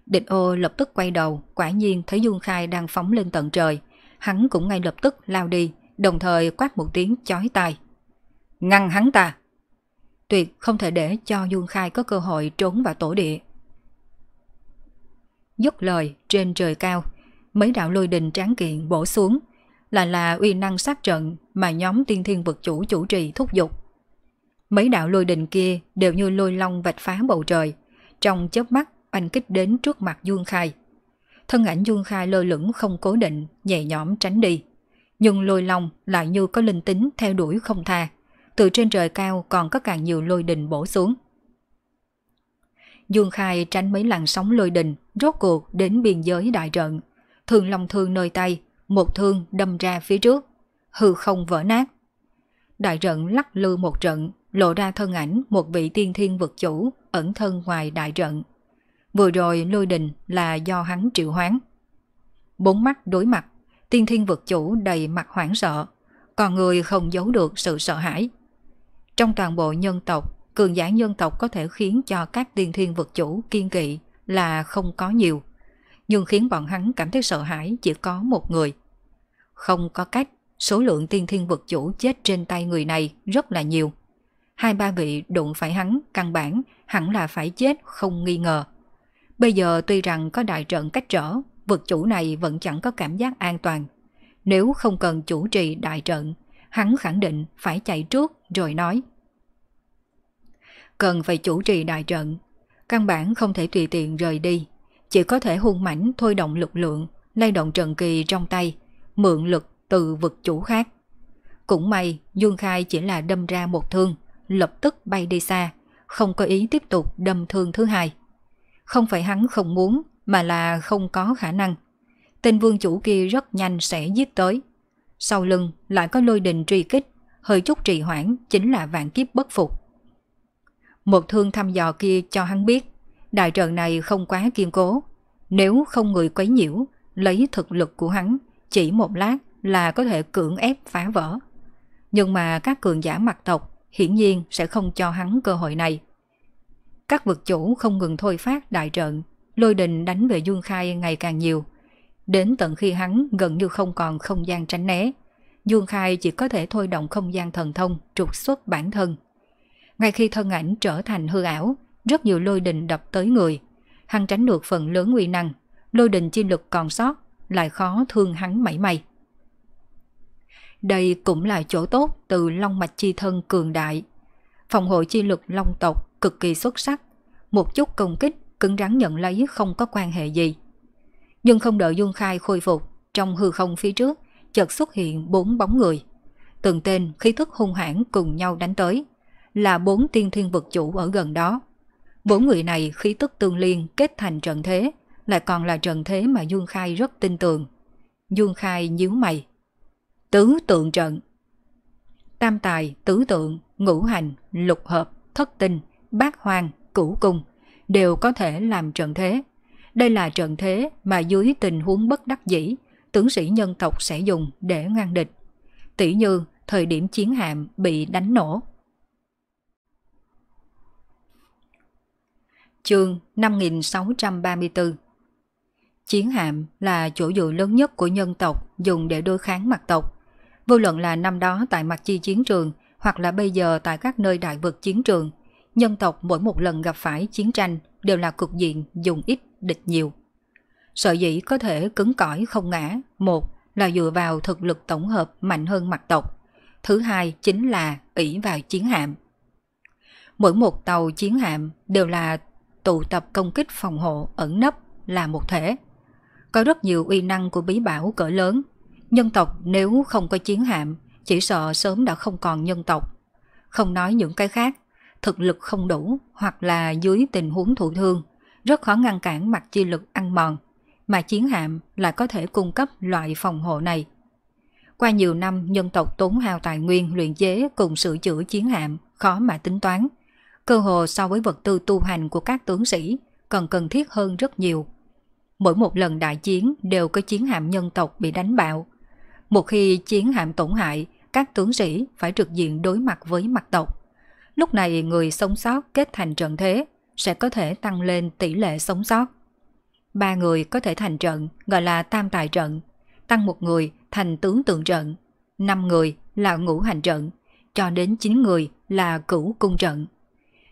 địch ô lập tức quay đầu, quả nhiên thấy Dương Khai đang phóng lên tận trời. Hắn cũng ngay lập tức lao đi, đồng thời quát một tiếng chói tai. Ngăn hắn ta! tuyệt không thể để cho Dương Khai có cơ hội trốn vào tổ địa. Dứt lời trên trời cao, mấy đạo lôi đình tráng kiện bổ xuống, là là uy năng sát trận mà nhóm tiên thiên vực chủ chủ trì thúc giục. Mấy đạo lôi đình kia đều như lôi long vạch phá bầu trời, trong chớp mắt anh kích đến trước mặt Dương Khai. Thân ảnh Dương Khai lơ lửng không cố định, nhẹ nhõm tránh đi. Nhưng lôi long lại như có linh tính theo đuổi không tha, từ trên trời cao còn có càng nhiều lôi đình bổ xuống. Dương Khai tránh mấy lần sóng lôi đình, rốt cuộc đến biên giới đại trận. Thường lòng thương nơi tay, một thương đâm ra phía trước, hư không vỡ nát. Đại trận lắc lư một trận, lộ ra thân ảnh một vị tiên thiên vực chủ ẩn thân ngoài đại trận. Vừa rồi lôi đình là do hắn triệu hoán. Bốn mắt đối mặt, tiên thiên vực chủ đầy mặt hoảng sợ, còn người không giấu được sự sợ hãi. Trong toàn bộ nhân tộc, cường giả nhân tộc có thể khiến cho các tiên thiên vực chủ kiên kỵ là không có nhiều. Nhưng khiến bọn hắn cảm thấy sợ hãi chỉ có một người. Không có cách, số lượng tiên thiên vực chủ chết trên tay người này rất là nhiều. Hai ba vị đụng phải hắn, căn bản, hẳn là phải chết không nghi ngờ. Bây giờ tuy rằng có đại trận cách trở, vực chủ này vẫn chẳng có cảm giác an toàn. Nếu không cần chủ trì đại trận hắn khẳng định phải chạy trước rồi nói. Cần phải chủ trì đại trận, căn bản không thể tùy tiện rời đi, chỉ có thể hung mảnh thôi động lực lượng, lay động trận kỳ trong tay, mượn lực từ vực chủ khác. Cũng may, Dương Khai chỉ là đâm ra một thương, lập tức bay đi xa, không có ý tiếp tục đâm thương thứ hai. Không phải hắn không muốn, mà là không có khả năng. Tên vương chủ kia rất nhanh sẽ giết tới, sau lưng lại có lôi đình truy kích, hơi chút trì hoãn chính là vạn kiếp bất phục. Một thương thăm dò kia cho hắn biết, đại trận này không quá kiên cố. Nếu không người quấy nhiễu, lấy thực lực của hắn, chỉ một lát là có thể cưỡng ép phá vỡ. Nhưng mà các cường giả mặt tộc hiển nhiên sẽ không cho hắn cơ hội này. Các vực chủ không ngừng thôi phát đại trận, lôi đình đánh về Dương Khai ngày càng nhiều – Đến tận khi hắn gần như không còn không gian tránh né, Dương Khai chỉ có thể thôi động không gian thần thông trục xuất bản thân. Ngay khi thân ảnh trở thành hư ảo, rất nhiều lôi đình đập tới người. Hắn tránh được phần lớn nguy năng, lôi đình chi lực còn sót, lại khó thương hắn mảy may. Đây cũng là chỗ tốt từ long mạch chi thân cường đại. Phòng hộ chi lực long tộc cực kỳ xuất sắc, một chút công kích cứng rắn nhận lấy không có quan hệ gì. Nhưng không đợi Dung Khai khôi phục, trong hư không phía trước, chợt xuất hiện bốn bóng người. Từng tên khí thức hung hãn cùng nhau đánh tới, là bốn tiên thiên vật chủ ở gần đó. Bốn người này khí tức tương liên kết thành trận thế, lại còn là trận thế mà Dương Khai rất tin tưởng. Dương Khai nhíu mày. Tứ tượng trận Tam tài, tứ tượng, ngũ hành, lục hợp, thất tinh, bát hoang, cửu cung đều có thể làm trận thế. Đây là trận thế mà dưới tình huống bất đắc dĩ, tướng sĩ nhân tộc sẽ dùng để ngăn địch. Tỷ như thời điểm chiến hạm bị đánh nổ. Chương 5634 Chiến hạm là chỗ dựa lớn nhất của nhân tộc dùng để đối kháng mặt tộc. Vô luận là năm đó tại mặt chi chiến trường hoặc là bây giờ tại các nơi đại vực chiến trường, nhân tộc mỗi một lần gặp phải chiến tranh đều là cục diện dùng ít địch nhiều. Sở dĩ có thể cứng cỏi không ngã, một là dựa vào thực lực tổng hợp mạnh hơn mặt tộc, thứ hai chính là ỷ vào chiến hạm. Mỗi một tàu chiến hạm đều là tụ tập công kích phòng hộ ẩn nấp là một thể. Có rất nhiều uy năng của bí bảo cỡ lớn, nhân tộc nếu không có chiến hạm chỉ sợ sớm đã không còn nhân tộc. Không nói những cái khác, thực lực không đủ hoặc là dưới tình huống thụ thương rất khó ngăn cản mặt chi lực ăn mòn, mà chiến hạm lại có thể cung cấp loại phòng hộ này. Qua nhiều năm nhân tộc tốn hao tài nguyên luyện chế cùng sửa chữa chiến hạm khó mà tính toán, cơ hồ so với vật tư tu hành của các tướng sĩ còn cần thiết hơn rất nhiều. Mỗi một lần đại chiến đều có chiến hạm nhân tộc bị đánh bạo. Một khi chiến hạm tổn hại, các tướng sĩ phải trực diện đối mặt với mặt tộc. Lúc này người sống sót kết thành trận thế, sẽ có thể tăng lên tỷ lệ sống sót. Ba người có thể thành trận gọi là tam tài trận, tăng một người thành tướng tượng trận, năm người là ngũ hành trận, cho đến chín người là cửu cung trận.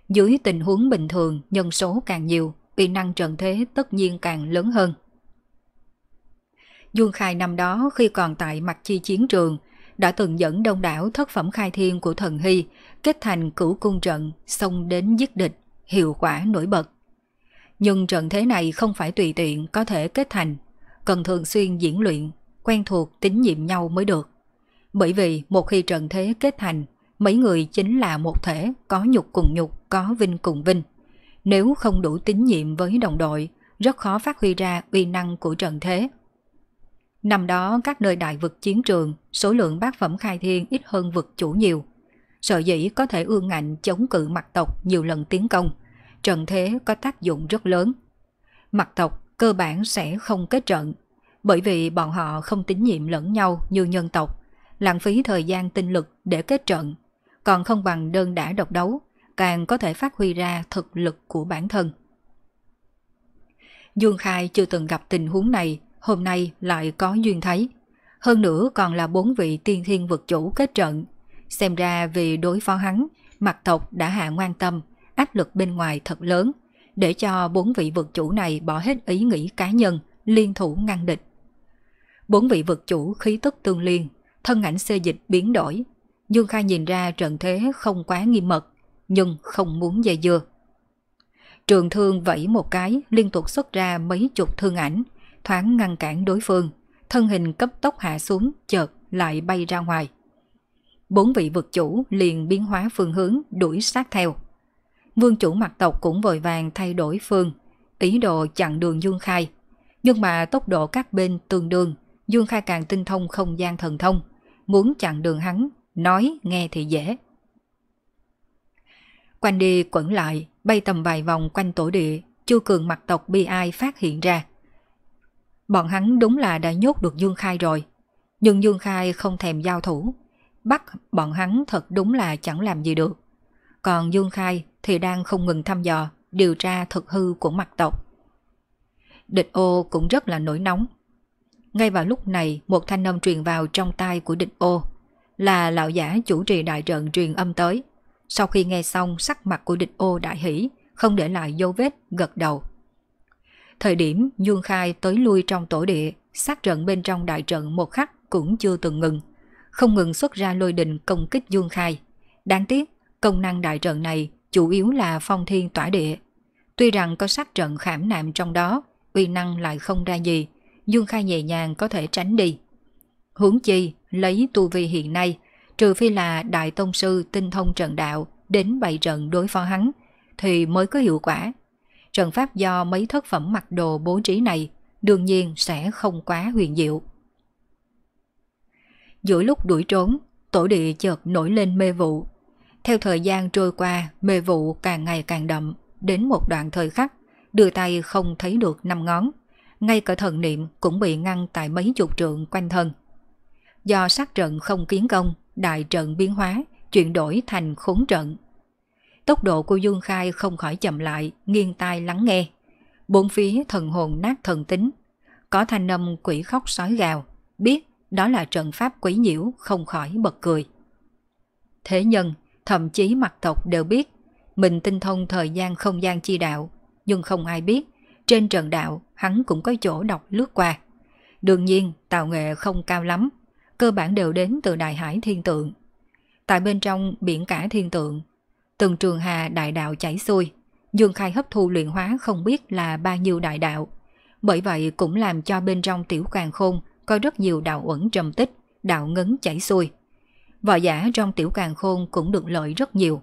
Dưới tình huống bình thường nhân số càng nhiều, uy năng trận thế tất nhiên càng lớn hơn. Dương Khai năm đó khi còn tại mặt chi chiến trường, đã từng dẫn đông đảo thất phẩm khai thiên của thần Hy kết thành cửu cung trận xông đến giết địch hiệu quả nổi bật. Nhưng trận thế này không phải tùy tiện có thể kết thành, cần thường xuyên diễn luyện, quen thuộc tín nhiệm nhau mới được. Bởi vì một khi trận thế kết thành, mấy người chính là một thể có nhục cùng nhục, có vinh cùng vinh. Nếu không đủ tín nhiệm với đồng đội, rất khó phát huy ra uy năng của trận thế. Năm đó các nơi đại vực chiến trường, số lượng bác phẩm khai thiên ít hơn vực chủ nhiều. Sở dĩ có thể ương ngạnh chống cự mặt tộc nhiều lần tiến công, trận thế có tác dụng rất lớn. Mặt tộc cơ bản sẽ không kết trận, bởi vì bọn họ không tín nhiệm lẫn nhau như nhân tộc, lãng phí thời gian tinh lực để kết trận, còn không bằng đơn đã độc đấu, càng có thể phát huy ra thực lực của bản thân. Dương Khai chưa từng gặp tình huống này, hôm nay lại có duyên thấy. Hơn nữa còn là bốn vị tiên thiên vực chủ kết trận, Xem ra vì đối phó hắn, mặt tộc đã hạ ngoan tâm, áp lực bên ngoài thật lớn, để cho bốn vị vực chủ này bỏ hết ý nghĩ cá nhân, liên thủ ngăn địch. Bốn vị vực chủ khí tức tương liên, thân ảnh xê dịch biến đổi. Dương Khai nhìn ra trận thế không quá nghiêm mật, nhưng không muốn dây dưa. Trường thương vẫy một cái, liên tục xuất ra mấy chục thương ảnh, thoáng ngăn cản đối phương, thân hình cấp tốc hạ xuống, chợt lại bay ra ngoài bốn vị vực chủ liền biến hóa phương hướng đuổi sát theo. Vương chủ mặt tộc cũng vội vàng thay đổi phương, ý đồ chặn đường Dương Khai. Nhưng mà tốc độ các bên tương đương, Dương Khai càng tinh thông không gian thần thông, muốn chặn đường hắn, nói nghe thì dễ. Quanh đi quẩn lại, bay tầm vài vòng quanh tổ địa, Chu Cường mặt tộc bi ai phát hiện ra. Bọn hắn đúng là đã nhốt được Dương Khai rồi, nhưng Dương Khai không thèm giao thủ, Bắt bọn hắn thật đúng là chẳng làm gì được. Còn Dương Khai thì đang không ngừng thăm dò, điều tra thực hư của mặt tộc. Địch ô cũng rất là nổi nóng. Ngay vào lúc này một thanh âm truyền vào trong tai của địch ô là lão giả chủ trì đại trận truyền âm tới. Sau khi nghe xong sắc mặt của địch ô đại hỷ, không để lại dấu vết, gật đầu. Thời điểm Dương Khai tới lui trong tổ địa, sát trận bên trong đại trận một khắc cũng chưa từng ngừng không ngừng xuất ra lôi đình công kích Dương Khai. Đáng tiếc, công năng đại trận này chủ yếu là phong thiên tỏa địa. Tuy rằng có sát trận khảm nạm trong đó, uy năng lại không ra gì, Dương Khai nhẹ nhàng có thể tránh đi. Huống chi, lấy tu vi hiện nay, trừ phi là Đại Tông Sư tinh thông trận đạo đến bày trận đối phó hắn, thì mới có hiệu quả. Trận pháp do mấy thất phẩm mặc đồ bố trí này đương nhiên sẽ không quá huyền diệu. Giữa lúc đuổi trốn, tổ địa chợt nổi lên mê vụ. Theo thời gian trôi qua, mê vụ càng ngày càng đậm, đến một đoạn thời khắc, đưa tay không thấy được năm ngón. Ngay cả thần niệm cũng bị ngăn tại mấy chục trượng quanh thân. Do sát trận không kiến công, đại trận biến hóa, chuyển đổi thành khốn trận. Tốc độ của Dương Khai không khỏi chậm lại, nghiêng tai lắng nghe. Bốn phía thần hồn nát thần tính. Có thanh âm quỷ khóc sói gào, biết đó là trận pháp quấy nhiễu không khỏi bật cười. Thế nhân, thậm chí mặt tộc đều biết, mình tinh thông thời gian không gian chi đạo, nhưng không ai biết, trên trận đạo hắn cũng có chỗ đọc lướt qua. Đương nhiên, tạo nghệ không cao lắm, cơ bản đều đến từ đại hải thiên tượng. Tại bên trong biển cả thiên tượng, từng trường hà đại đạo chảy xuôi, Dương Khai hấp thu luyện hóa không biết là bao nhiêu đại đạo. Bởi vậy cũng làm cho bên trong tiểu càng khôn có rất nhiều đạo uẩn trầm tích, đạo ngấn chảy xuôi. Võ giả trong tiểu càng khôn cũng được lợi rất nhiều.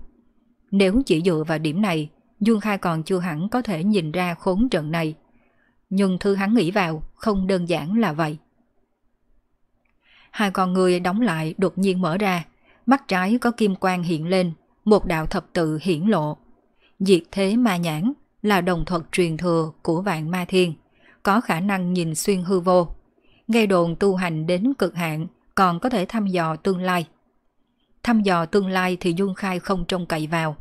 Nếu chỉ dựa vào điểm này, Dương Khai còn chưa hẳn có thể nhìn ra khốn trận này. Nhưng thứ hắn nghĩ vào không đơn giản là vậy. Hai con người đóng lại đột nhiên mở ra, mắt trái có kim quang hiện lên, một đạo thập tự hiển lộ. Diệt thế ma nhãn là đồng thuật truyền thừa của vạn ma thiên, có khả năng nhìn xuyên hư vô nghe đồn tu hành đến cực hạn còn có thể thăm dò tương lai. Thăm dò tương lai thì dung Khai không trông cậy vào.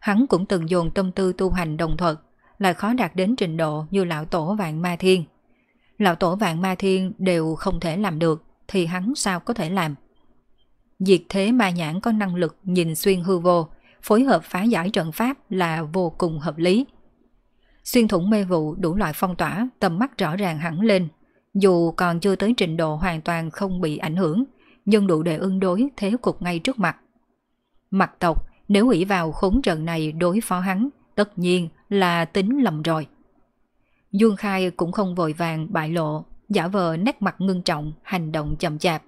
Hắn cũng từng dồn tâm tư tu hành đồng thuật, lại khó đạt đến trình độ như lão tổ vạn ma thiên. Lão tổ vạn ma thiên đều không thể làm được, thì hắn sao có thể làm? Diệt thế ma nhãn có năng lực nhìn xuyên hư vô, phối hợp phá giải trận pháp là vô cùng hợp lý. Xuyên thủng mê vụ đủ loại phong tỏa, tầm mắt rõ ràng hẳn lên, dù còn chưa tới trình độ hoàn toàn không bị ảnh hưởng, nhưng đủ để ứng đối thế cục ngay trước mặt. Mặt tộc, nếu ủy vào khốn trận này đối phó hắn, tất nhiên là tính lầm rồi. Dương Khai cũng không vội vàng bại lộ, giả vờ nét mặt ngưng trọng, hành động chậm chạp.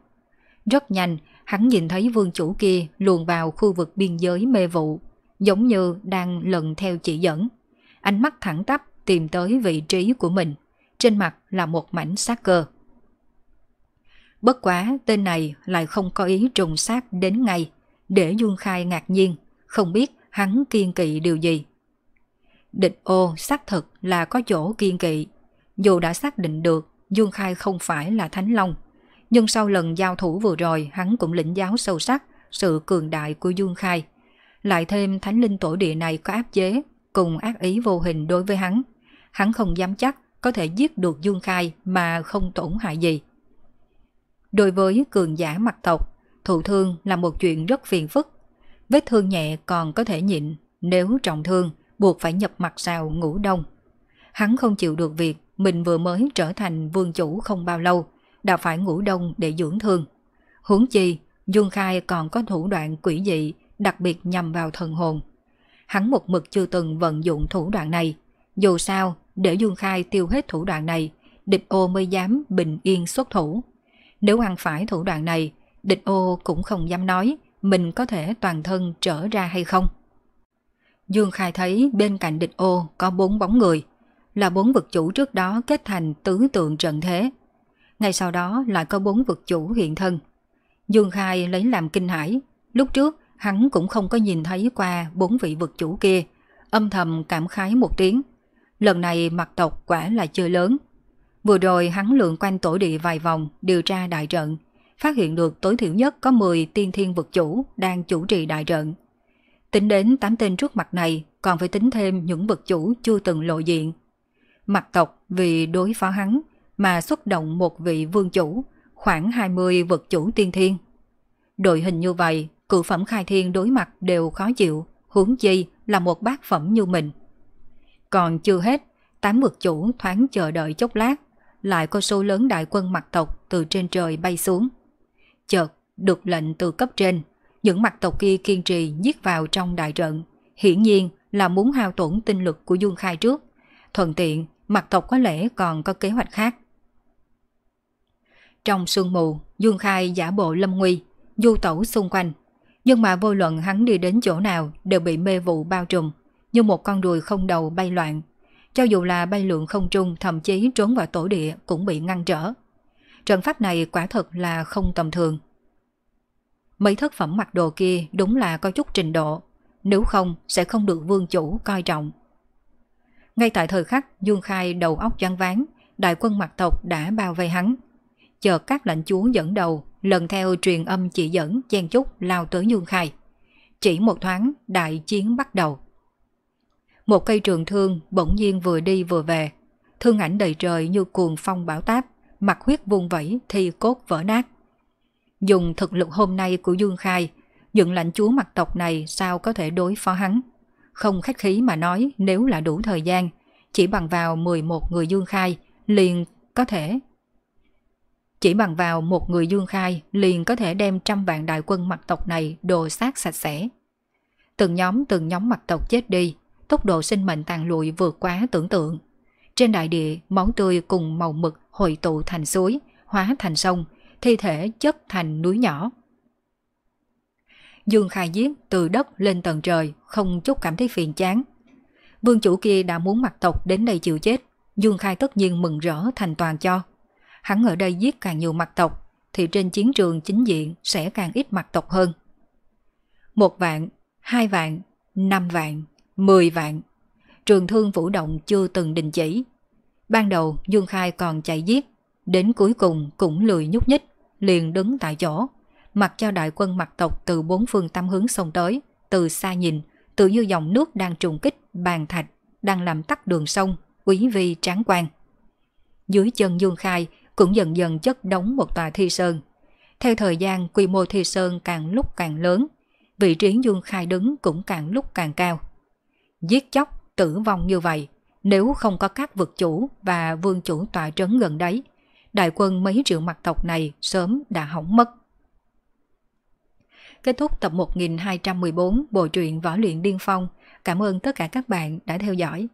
Rất nhanh, hắn nhìn thấy vương chủ kia luồn vào khu vực biên giới mê vụ, giống như đang lần theo chỉ dẫn. Ánh mắt thẳng tắp tìm tới vị trí của mình trên mặt là một mảnh sát cơ. Bất quá tên này lại không có ý trùng sát đến ngay, để Dương Khai ngạc nhiên, không biết hắn kiên kỵ điều gì. Địch ô xác thực là có chỗ kiên kỵ, dù đã xác định được Dương Khai không phải là Thánh Long, nhưng sau lần giao thủ vừa rồi hắn cũng lĩnh giáo sâu sắc sự cường đại của Dương Khai. Lại thêm Thánh Linh Tổ Địa này có áp chế cùng ác ý vô hình đối với hắn. Hắn không dám chắc có thể giết được Dương Khai mà không tổn hại gì. Đối với cường giả mặt tộc, thụ thương là một chuyện rất phiền phức. Vết thương nhẹ còn có thể nhịn, nếu trọng thương buộc phải nhập mặt sào ngủ đông. Hắn không chịu được việc mình vừa mới trở thành vương chủ không bao lâu, đã phải ngủ đông để dưỡng thương. Huống chi, Dương Khai còn có thủ đoạn quỷ dị đặc biệt nhằm vào thần hồn. Hắn một mực chưa từng vận dụng thủ đoạn này, dù sao để Dương Khai tiêu hết thủ đoạn này, địch ô mới dám bình yên xuất thủ. Nếu ăn phải thủ đoạn này, địch ô cũng không dám nói mình có thể toàn thân trở ra hay không. Dương Khai thấy bên cạnh địch ô có bốn bóng người, là bốn vực chủ trước đó kết thành tứ tượng trận thế. Ngay sau đó lại có bốn vực chủ hiện thân. Dương Khai lấy làm kinh hãi, lúc trước hắn cũng không có nhìn thấy qua bốn vị vực chủ kia, âm thầm cảm khái một tiếng – Lần này mặt tộc quả là chưa lớn. Vừa rồi hắn lượn quanh tổ địa vài vòng điều tra đại trận, phát hiện được tối thiểu nhất có 10 tiên thiên vực chủ đang chủ trì đại trận. Tính đến 8 tên trước mặt này còn phải tính thêm những vực chủ chưa từng lộ diện. Mặt tộc vì đối phó hắn mà xuất động một vị vương chủ, khoảng 20 vực chủ tiên thiên. Đội hình như vậy, cự phẩm khai thiên đối mặt đều khó chịu, huống chi là một bác phẩm như mình. Còn chưa hết, tám mực chủ thoáng chờ đợi chốc lát, lại có số lớn đại quân mặt tộc từ trên trời bay xuống. Chợt, được lệnh từ cấp trên, những mặt tộc kia kiên trì giết vào trong đại trận, hiển nhiên là muốn hao tổn tinh lực của Dương Khai trước. Thuận tiện, mặt tộc có lẽ còn có kế hoạch khác. Trong sương mù, Dương Khai giả bộ lâm nguy, du tẩu xung quanh. Nhưng mà vô luận hắn đi đến chỗ nào đều bị mê vụ bao trùm như một con ruồi không đầu bay loạn. Cho dù là bay lượn không trung thậm chí trốn vào tổ địa cũng bị ngăn trở. Trận pháp này quả thật là không tầm thường. Mấy thất phẩm mặc đồ kia đúng là có chút trình độ, nếu không sẽ không được vương chủ coi trọng. Ngay tại thời khắc Dương Khai đầu óc choáng váng, đại quân mặt tộc đã bao vây hắn. Chờ các lãnh chúa dẫn đầu, lần theo truyền âm chỉ dẫn chen chúc lao tới Dương Khai. Chỉ một thoáng, đại chiến bắt đầu một cây trường thương bỗng nhiên vừa đi vừa về. Thương ảnh đầy trời như cuồng phong bão táp, mặt huyết vung vẫy thì cốt vỡ nát. Dùng thực lực hôm nay của Dương Khai, dựng lãnh chúa mặt tộc này sao có thể đối phó hắn. Không khách khí mà nói nếu là đủ thời gian, chỉ bằng vào 11 người Dương Khai liền có thể. Chỉ bằng vào một người Dương Khai liền có thể đem trăm vạn đại quân mặt tộc này đồ sát sạch sẽ. Từng nhóm từng nhóm mặt tộc chết đi, tốc độ sinh mệnh tàn lụi vượt quá tưởng tượng. Trên đại địa, máu tươi cùng màu mực hội tụ thành suối, hóa thành sông, thi thể chất thành núi nhỏ. Dương Khai giết từ đất lên tầng trời, không chút cảm thấy phiền chán. Vương chủ kia đã muốn mặt tộc đến đây chịu chết, Dương Khai tất nhiên mừng rỡ thành toàn cho. Hắn ở đây giết càng nhiều mặt tộc, thì trên chiến trường chính diện sẽ càng ít mặt tộc hơn. Một vạn, hai vạn, năm vạn, 10 vạn. Trường thương vũ động chưa từng đình chỉ. Ban đầu Dương Khai còn chạy giết, đến cuối cùng cũng lười nhúc nhích, liền đứng tại chỗ, mặc cho đại quân mặt tộc từ bốn phương tam hướng xông tới, từ xa nhìn, tự như dòng nước đang trùng kích bàn thạch, đang làm tắt đường sông, quý vi tráng quan. Dưới chân Dương Khai cũng dần dần chất đóng một tòa thi sơn. Theo thời gian, quy mô thi sơn càng lúc càng lớn, vị trí Dương Khai đứng cũng càng lúc càng cao giết chóc, tử vong như vậy, nếu không có các vực chủ và vương chủ tòa trấn gần đấy, đại quân mấy triệu mặt tộc này sớm đã hỏng mất. Kết thúc tập 1214 Bộ truyện Võ Luyện Điên Phong. Cảm ơn tất cả các bạn đã theo dõi.